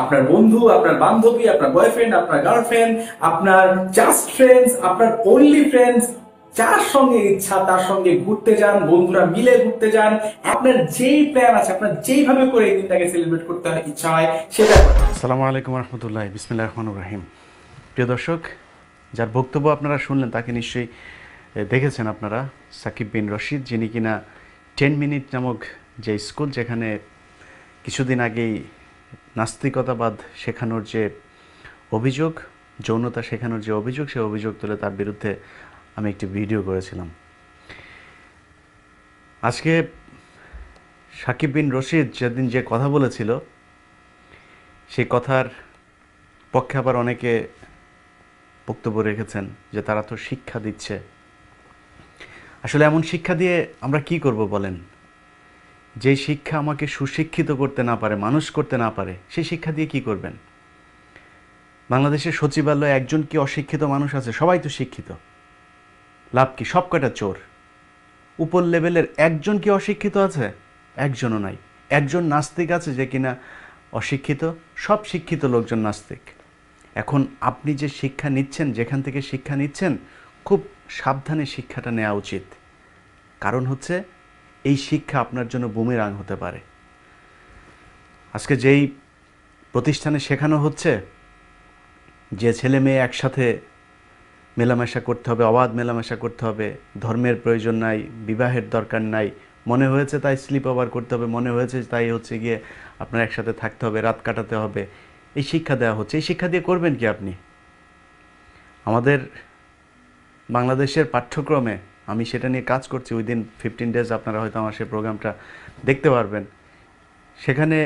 আপনার বন্ধু আপনার বান্ধবী আপনার বয়ফ্রেন্ড আপনার গার্লফ্রেন্ড আপনার জাস্ট ফ্রেন্ডস আপনার অনলি ফ্রেন্ডস যার সঙ্গে ইচ্ছা তার সঙ্গে ঘুরতে যান বন্ধুরা মিলে ঘুরতে যান আপনার যেই প্ল্যান আছে আপনার যেইভাবে করে এই দিনটাকে সেলিব্রেট করতে হয় ইচ্ছা হয় সেটা আসসালামু আলাইকুম রহমতুল্লাহ বিসমিল্লা রহমান রাহিম প্রিয় দর্শক যার বক্তব্য আপনারা শুনলেন তাকে নিশ্চয়ই দেখেছেন আপনারা সাকিব বিন রশিদ যিনি কিনা টেন মিনিট নামক যে স্কুল যেখানে কিছুদিন আগেই নাস্তিকতাবাদ শেখানোর যে অভিযোগ যৌনতা শেখানোর যে অভিযোগ সে অভিযোগ তুলে তার বিরুদ্ধে আমি একটি ভিডিও করেছিলাম আজকে সাকিব বিন রশিদ যেদিন যে কথা বলেছিল সেই কথার পক্ষে আবার অনেকে বক্তব্য রেখেছেন যে তারা তো শিক্ষা দিচ্ছে আসলে এমন শিক্ষা দিয়ে আমরা কি করব বলেন যে শিক্ষা আমাকে সুশিক্ষিত করতে না পারে মানুষ করতে না পারে সেই শিক্ষা দিয়ে কি করবেন বাংলাদেশের সচিবালয়ে একজন কি অশিক্ষিত মানুষ আছে সবাই তো শিক্ষিত লাভ কি সব কটা চোর উপর লেভেলের একজন কি অশিক্ষিত আছে একজনও নাই একজন নাস্তিক আছে যে কিনা অশিক্ষিত সব শিক্ষিত লোকজন নাস্তিক এখন আপনি যে শিক্ষা নিচ্ছেন যেখান থেকে শিক্ষা নিচ্ছেন খুব সাবধানে শিক্ষাটা নেওয়া উচিত কারণ হচ্ছে এই শিক্ষা আপনার জন্য বুমেরাং হতে পারে আজকে যেই প্রতিষ্ঠানে শেখানো হচ্ছে যে ছেলে মেয়ে একসাথে মেলামেশা করতে হবে অবাধ মেলামেশা করতে হবে ধর্মের প্রয়োজন নাই বিবাহের দরকার নাই মনে হয়েছে তাই স্লিপ ওভার করতে হবে মনে হয়েছে তাই হচ্ছে গিয়ে আপনার একসাথে থাকতে হবে রাত কাটাতে হবে এই শিক্ষা দেওয়া হচ্ছে এই শিক্ষা দিয়ে করবেন কি আপনি আমাদের বাংলাদেশের পাঠ্যক্রমে আমি সেটা নিয়ে কাজ করছি উইদিন ফিফটিন ডেজ আপনারা হয়তো আমার সেই প্রোগ্রামটা দেখতে পারবেন সেখানে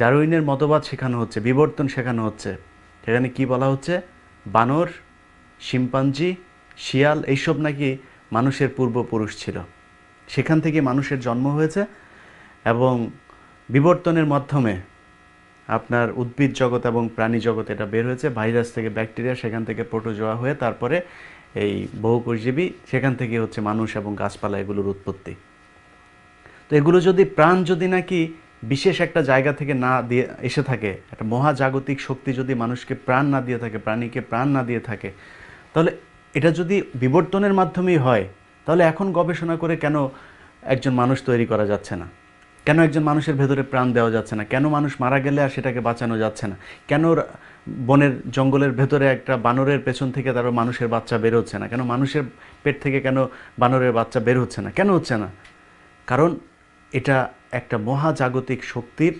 ডারউইনের মতবাদ শেখানো হচ্ছে বিবর্তন শেখানো হচ্ছে সেখানে কি বলা হচ্ছে বানর শিম্পাঞ্জি শিয়াল এইসব নাকি মানুষের পূর্বপুরুষ ছিল সেখান থেকে মানুষের জন্ম হয়েছে এবং বিবর্তনের মাধ্যমে আপনার উদ্ভিদ জগৎ এবং প্রাণী জগৎ এটা বের হয়েছে ভাইরাস থেকে ব্যাকটেরিয়া সেখান থেকে জোয়া হয়ে তারপরে এই বহু পরিজীবী সেখান থেকে হচ্ছে মানুষ এবং গাছপালা এগুলোর উৎপত্তি তো এগুলো যদি প্রাণ যদি নাকি বিশেষ একটা জায়গা থেকে না দিয়ে এসে থাকে একটা মহাজাগতিক শক্তি যদি মানুষকে প্রাণ না দিয়ে থাকে প্রাণীকে প্রাণ না দিয়ে থাকে তাহলে এটা যদি বিবর্তনের মাধ্যমেই হয় তাহলে এখন গবেষণা করে কেন একজন মানুষ তৈরি করা যাচ্ছে না কেন একজন মানুষের ভেতরে প্রাণ দেওয়া যাচ্ছে না কেন মানুষ মারা গেলে আর সেটাকে বাঁচানো যাচ্ছে না কেন বনের জঙ্গলের ভেতরে একটা বানরের পেছন থেকে তারা মানুষের বাচ্চা বের হচ্ছে না কেন মানুষের পেট থেকে কেন বানরের বাচ্চা বের হচ্ছে না কেন হচ্ছে না কারণ এটা একটা মহাজাগতিক শক্তির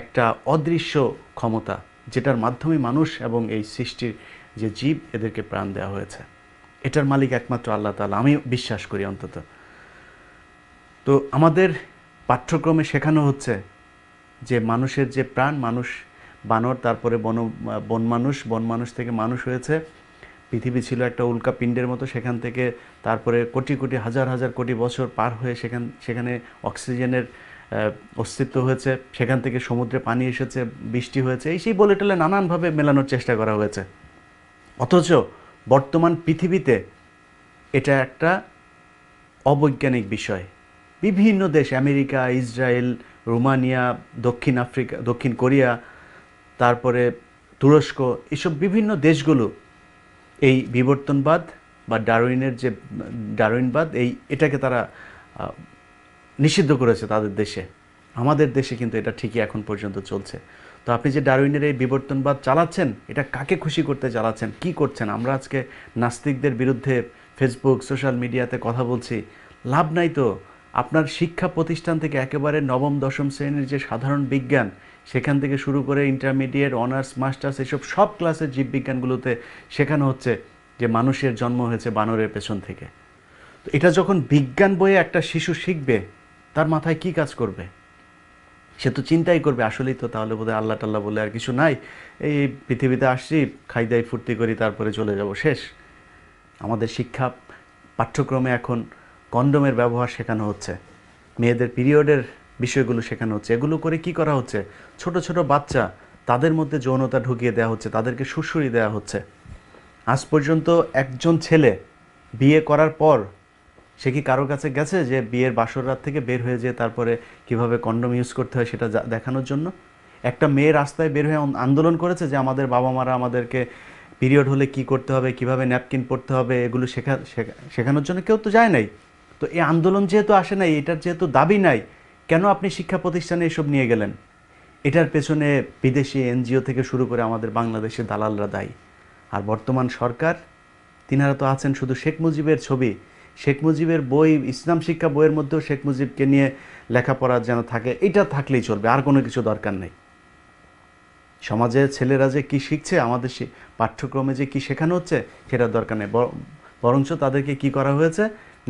একটা অদৃশ্য ক্ষমতা যেটার মাধ্যমে মানুষ এবং এই সৃষ্টির যে জীব এদেরকে প্রাণ দেওয়া হয়েছে এটার মালিক একমাত্র আল্লাহ তালা আমি বিশ্বাস করি অন্তত তো আমাদের পাঠ্যক্রমে শেখানো হচ্ছে যে মানুষের যে প্রাণ মানুষ বানর তারপরে বন বন মানুষ বন মানুষ থেকে মানুষ হয়েছে পৃথিবী ছিল একটা উল্কা পিণ্ডের মতো সেখান থেকে তারপরে কোটি কোটি হাজার হাজার কোটি বছর পার হয়ে সেখান সেখানে অক্সিজেনের অস্তিত্ব হয়েছে সেখান থেকে সমুদ্রে পানি এসেছে বৃষ্টি হয়েছে এই সেই বলে টলে নানানভাবে মেলানোর চেষ্টা করা হয়েছে অথচ বর্তমান পৃথিবীতে এটা একটা অবৈজ্ঞানিক বিষয় বিভিন্ন দেশ আমেরিকা ইসরায়েল রোমানিয়া দক্ষিণ আফ্রিকা দক্ষিণ কোরিয়া তারপরে তুরস্ক এসব বিভিন্ন দেশগুলো এই বিবর্তনবাদ বা ডারউইনের যে ডারউইনবাদ এই এটাকে তারা নিষিদ্ধ করেছে তাদের দেশে আমাদের দেশে কিন্তু এটা ঠিকই এখন পর্যন্ত চলছে তো আপনি যে ডারউইনের এই বিবর্তনবাদ চালাচ্ছেন এটা কাকে খুশি করতে চালাচ্ছেন কি করছেন আমরা আজকে নাস্তিকদের বিরুদ্ধে ফেসবুক সোশ্যাল মিডিয়াতে কথা বলছি লাভ নাই তো আপনার শিক্ষা প্রতিষ্ঠান থেকে একেবারে নবম দশম শ্রেণীর যে সাধারণ বিজ্ঞান সেখান থেকে শুরু করে ইন্টারমিডিয়েট অনার্স মাস্টার্স এসব সব ক্লাসের জীববিজ্ঞানগুলোতে শেখানো হচ্ছে যে মানুষের জন্ম হয়েছে বানরের পেছন থেকে তো এটা যখন বিজ্ঞান বইয়ে একটা শিশু শিখবে তার মাথায় কি কাজ করবে সে তো চিন্তাই করবে আসলেই তো তাহলে বোধহয় আল্লাহ টাল্লাহ বলে আর কিছু নাই এই পৃথিবীতে আসছি খাই দাই ফুর্তি করি তারপরে চলে যাব শেষ আমাদের শিক্ষা পাঠ্যক্রমে এখন কন্ডমের ব্যবহার শেখানো হচ্ছে মেয়েদের পিরিয়ডের বিষয়গুলো শেখানো হচ্ছে এগুলো করে কি করা হচ্ছে ছোট ছোট বাচ্চা তাদের মধ্যে যৌনতা ঢুকিয়ে দেওয়া হচ্ছে তাদেরকে সুশুরি দেওয়া হচ্ছে আজ পর্যন্ত একজন ছেলে বিয়ে করার পর সে কি কারোর কাছে গেছে যে বিয়ের বাসর রাত থেকে বের হয়ে যেয়ে তারপরে কিভাবে কন্ডম ইউজ করতে হয় সেটা দেখানোর জন্য একটা মেয়ে রাস্তায় বের হয়ে আন্দোলন করেছে যে আমাদের বাবা মারা আমাদেরকে পিরিয়ড হলে কি করতে হবে কিভাবে ন্যাপকিন পড়তে হবে এগুলো শেখা শেখানোর জন্য কেউ তো যায় নাই তো এই আন্দোলন যেহেতু আসে নাই এটার যেহেতু দাবি নাই কেন আপনি শিক্ষা প্রতিষ্ঠানে এসব নিয়ে গেলেন এটার পেছনে বিদেশি এনজিও থেকে শুরু করে আমাদের বাংলাদেশের দালালরা দায়ী আর বর্তমান সরকার তিনারা তো আছেন শুধু শেখ মুজিবের ছবি শেখ মুজিবের বই ইসলাম শিক্ষা বইয়ের মধ্যেও শেখ মুজিবকে নিয়ে লেখাপড়া যেন থাকে এটা থাকলেই চলবে আর কোনো কিছু দরকার নেই সমাজে ছেলেরা যে কী শিখছে আমাদের পাঠ্যক্রমে যে কী শেখানো হচ্ছে সেটার দরকার নেই বরঞ্চ তাদেরকে কি করা হয়েছে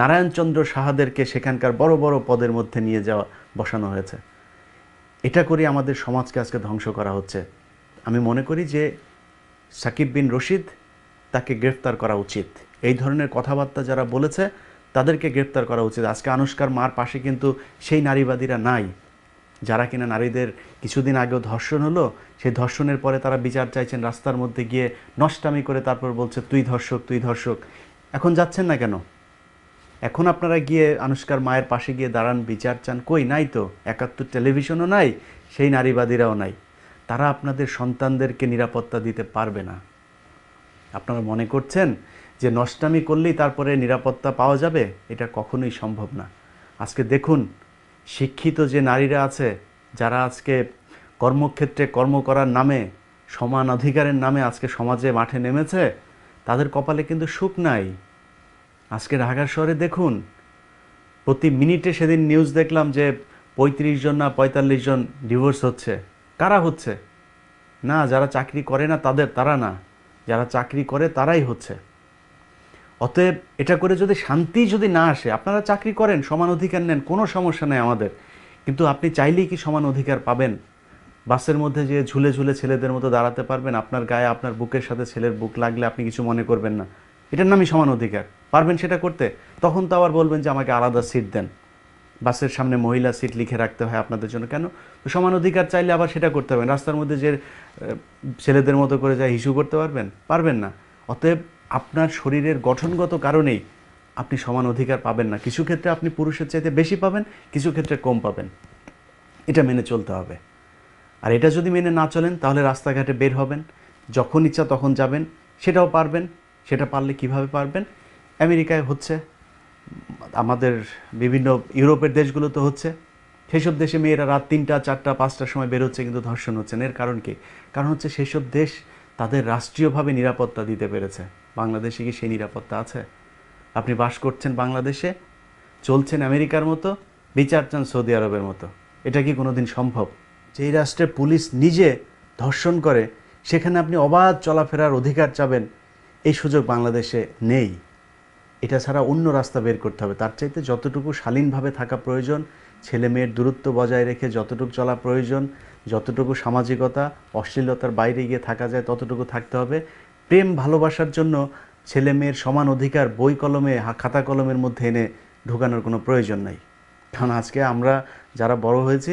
নারায়ণচন্দ্র সাহাদেরকে সেখানকার বড় বড় পদের মধ্যে নিয়ে যাওয়া বসানো হয়েছে এটা করে আমাদের সমাজকে আজকে ধ্বংস করা হচ্ছে আমি মনে করি যে সাকিব বিন রশিদ তাকে গ্রেফতার করা উচিত এই ধরনের কথাবার্তা যারা বলেছে তাদেরকে গ্রেপ্তার করা উচিত আজকে আনুষ্কার মার পাশে কিন্তু সেই নারীবাদীরা নাই যারা কিনা নারীদের কিছুদিন আগেও ধর্ষণ হলো সেই ধর্ষণের পরে তারা বিচার চাইছেন রাস্তার মধ্যে গিয়ে নষ্টামি করে তারপর বলছে তুই ধর্ষক তুই ধর্ষক এখন যাচ্ছেন না কেন এখন আপনারা গিয়ে আনুষ্কার মায়ের পাশে গিয়ে দাঁড়ান বিচার চান কই নাই তো একাত্তর টেলিভিশনও নাই সেই নারীবাদীরাও নাই তারা আপনাদের সন্তানদেরকে নিরাপত্তা দিতে পারবে না আপনারা মনে করছেন যে নষ্টামি করলেই তারপরে নিরাপত্তা পাওয়া যাবে এটা কখনোই সম্ভব না আজকে দেখুন শিক্ষিত যে নারীরা আছে যারা আজকে কর্মক্ষেত্রে কর্ম করার নামে সমান অধিকারের নামে আজকে সমাজে মাঠে নেমেছে তাদের কপালে কিন্তু সুখ নাই আজকে ঢাকার শহরে দেখুন প্রতি মিনিটে সেদিন নিউজ দেখলাম যে পঁয়ত্রিশ জন না পঁয়তাল্লিশ জন ডিভোর্স হচ্ছে কারা হচ্ছে না যারা চাকরি করে না তাদের তারা না যারা চাকরি করে তারাই হচ্ছে অতএব এটা করে যদি শান্তি যদি না আসে আপনারা চাকরি করেন সমান অধিকার নেন কোনো সমস্যা নেই আমাদের কিন্তু আপনি চাইলেই কি সমান অধিকার পাবেন বাসের মধ্যে যে ঝুলে ঝুলে ছেলেদের মতো দাঁড়াতে পারবেন আপনার গায়ে আপনার বুকের সাথে ছেলের বুক লাগলে আপনি কিছু মনে করবেন না এটার নামই সমান অধিকার পারবেন সেটা করতে তখন তো আবার বলবেন যে আমাকে আলাদা সিট দেন বাসের সামনে মহিলা সিট লিখে রাখতে হয় আপনাদের জন্য কেন তো সমান অধিকার চাইলে আবার সেটা করতে পারবেন রাস্তার মধ্যে যে ছেলেদের মতো করে যা হিসু করতে পারবেন পারবেন না অতএব আপনার শরীরের গঠনগত কারণেই আপনি সমান অধিকার পাবেন না কিছু ক্ষেত্রে আপনি পুরুষের চাইতে বেশি পাবেন কিছু ক্ষেত্রে কম পাবেন এটা মেনে চলতে হবে আর এটা যদি মেনে না চলেন তাহলে রাস্তাঘাটে বের হবেন যখন ইচ্ছা তখন যাবেন সেটাও পারবেন সেটা পারলে কিভাবে পারবেন আমেরিকায় হচ্ছে আমাদের বিভিন্ন ইউরোপের দেশগুলো তো হচ্ছে সেসব দেশে মেয়েরা রাত তিনটা চারটা পাঁচটার সময় বেরোচ্ছে কিন্তু ধর্ষণ হচ্ছে এর কারণ কি কারণ হচ্ছে সেসব দেশ তাদের রাষ্ট্রীয়ভাবে নিরাপত্তা দিতে পেরেছে বাংলাদেশে কি সেই নিরাপত্তা আছে আপনি বাস করছেন বাংলাদেশে চলছেন আমেরিকার মতো বিচার চান সৌদি আরবের মতো এটা কি কোনোদিন সম্ভব যেই রাষ্ট্রে পুলিশ নিজে ধর্ষণ করে সেখানে আপনি অবাধ চলাফেরার অধিকার চাবেন এই সুযোগ বাংলাদেশে নেই এটা ছাড়া অন্য রাস্তা বের করতে হবে তার চাইতে যতটুকু শালীনভাবে থাকা প্রয়োজন ছেলে মেয়ের দূরত্ব বজায় রেখে যতটুকু চলা প্রয়োজন যতটুকু সামাজিকতা অশ্লীলতার বাইরে গিয়ে থাকা যায় ততটুকু থাকতে হবে প্রেম ভালোবাসার জন্য ছেলে মেয়ের সমান অধিকার বই কলমে খাতা কলমের মধ্যে এনে ঢুকানোর কোনো প্রয়োজন নাই কারণ আজকে আমরা যারা বড় হয়েছি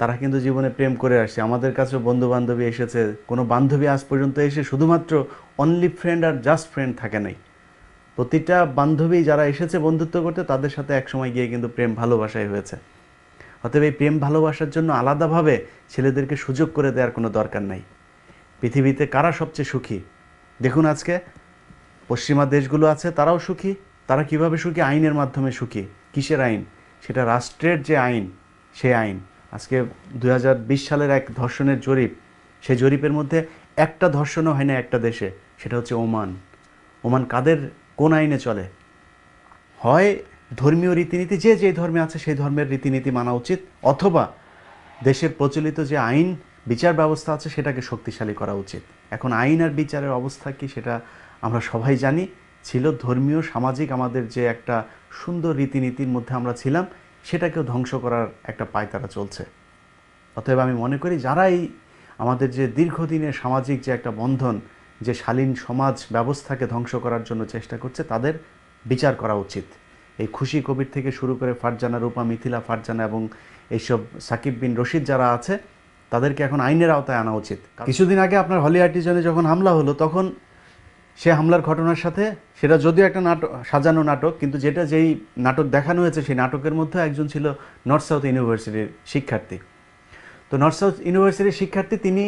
তারা কিন্তু জীবনে প্রেম করে আসছে আমাদের কাছেও বন্ধু বান্ধবী এসেছে কোনো বান্ধবী আজ পর্যন্ত এসে শুধুমাত্র অনলি ফ্রেন্ড আর জাস্ট ফ্রেন্ড থাকে নাই প্রতিটা বান্ধবী যারা এসেছে বন্ধুত্ব করতে তাদের সাথে একসময় গিয়ে কিন্তু প্রেম ভালোবাসাই হয়েছে অতএব এই প্রেম ভালোবাসার জন্য আলাদাভাবে ছেলেদেরকে সুযোগ করে দেওয়ার কোনো দরকার নাই পৃথিবীতে কারা সবচেয়ে সুখী দেখুন আজকে পশ্চিমা দেশগুলো আছে তারাও সুখী তারা কিভাবে সুখী আইনের মাধ্যমে সুখী কিসের আইন সেটা রাষ্ট্রের যে আইন সে আইন আজকে দুই সালের এক ধর্ষণের জরিপ সেই জরিপের মধ্যে একটা ধর্ষণও হয় না একটা দেশে সেটা হচ্ছে ওমান ওমান কাদের কোন আইনে চলে হয় ধর্মীয় রীতিনীতি যে যে ধর্মে আছে সেই ধর্মের রীতিনীতি মানা উচিত অথবা দেশের প্রচলিত যে আইন বিচার ব্যবস্থা আছে সেটাকে শক্তিশালী করা উচিত এখন আইন আর বিচারের অবস্থা কি সেটা আমরা সবাই জানি ছিল ধর্মীয় সামাজিক আমাদের যে একটা সুন্দর রীতিনীতির মধ্যে আমরা ছিলাম সেটাকেও ধ্বংস করার একটা পায়তারা চলছে অতএব আমি মনে করি যারাই আমাদের যে দীর্ঘদিনের সামাজিক যে একটা বন্ধন যে শালীন সমাজ ব্যবস্থাকে ধ্বংস করার জন্য চেষ্টা করছে তাদের বিচার করা উচিত এই খুশি কবির থেকে শুরু করে ফারজানা রূপা মিথিলা ফারজানা এবং এইসব সাকিব বিন রশিদ যারা আছে তাদেরকে এখন আইনের আওতায় আনা উচিত কিছুদিন আগে আপনার হলি আর্টিজনে যখন হামলা হলো তখন সে হামলার ঘটনার সাথে সেটা যদিও একটা নাটক সাজানো নাটক কিন্তু যেটা যেই নাটক দেখানো হয়েছে সেই নাটকের মধ্যে একজন ছিল নর্থ সাউথ ইউনিভার্সিটির শিক্ষার্থী তো নর্থ সাউথ ইউনিভার্সিটির শিক্ষার্থী তিনি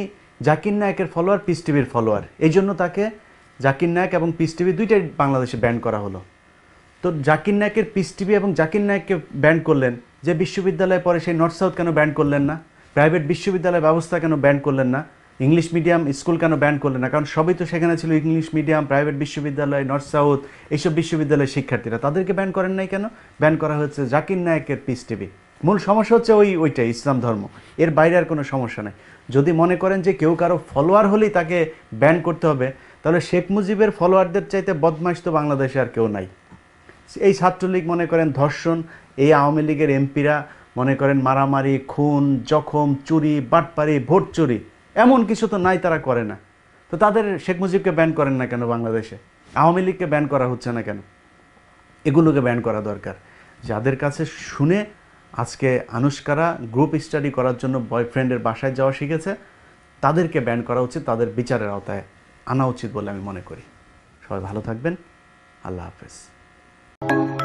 জাকির নায়কের ফলোয়ার পিস টিভির ফলোয়ার এই জন্য তাকে জাকির নায়ক এবং পিস টিভি দুইটাই বাংলাদেশে ব্যান করা হলো তো জাকির নায়কের পিস টিভি এবং জাকির নায়ককে ব্যান করলেন যে বিশ্ববিদ্যালয়ে পরে সেই নর্থ সাউথ কেন ব্যান করলেন না প্রাইভেট বিশ্ববিদ্যালয় ব্যবস্থা কেন ব্যান করলেন না ইংলিশ মিডিয়াম স্কুল কেন ব্যান করলেন না কারণ সবই তো সেখানে ছিল ইংলিশ মিডিয়াম প্রাইভেট বিশ্ববিদ্যালয় নর্থ সাউথ এইসব বিশ্ববিদ্যালয়ের শিক্ষার্থীরা তাদেরকে ব্যান করেন নাই কেন ব্যান করা হচ্ছে জাকির নায়কের পিস টিভি মূল সমস্যা হচ্ছে ওই ওইটাই ইসলাম ধর্ম এর বাইরে আর কোনো সমস্যা নেই যদি মনে করেন যে কেউ কারো ফলোয়ার হলেই তাকে ব্যান করতে হবে তাহলে শেখ মুজিবের ফলোয়ারদের চাইতে বদমাইশ তো বাংলাদেশে আর কেউ নাই এই ছাত্রলীগ মনে করেন ধর্ষণ এই আওয়ামী লীগের এমপিরা মনে করেন মারামারি খুন জখম চুরি বাটপারি ভোট চুরি এমন কিছু তো নাই তারা করে না তো তাদের শেখ মুজিবকে ব্যান করেন না কেন বাংলাদেশে আওয়ামী লীগকে ব্যান করা হচ্ছে না কেন এগুলোকে ব্যান করা দরকার যাদের কাছে শুনে আজকে আনুষ্কারা গ্রুপ স্টাডি করার জন্য বয়ফ্রেন্ডের বাসায় যাওয়া শিখেছে তাদেরকে ব্যান করা উচিত তাদের বিচারের আওতায় আনা উচিত বলে আমি মনে করি সবাই ভালো থাকবেন আল্লাহ হাফেজ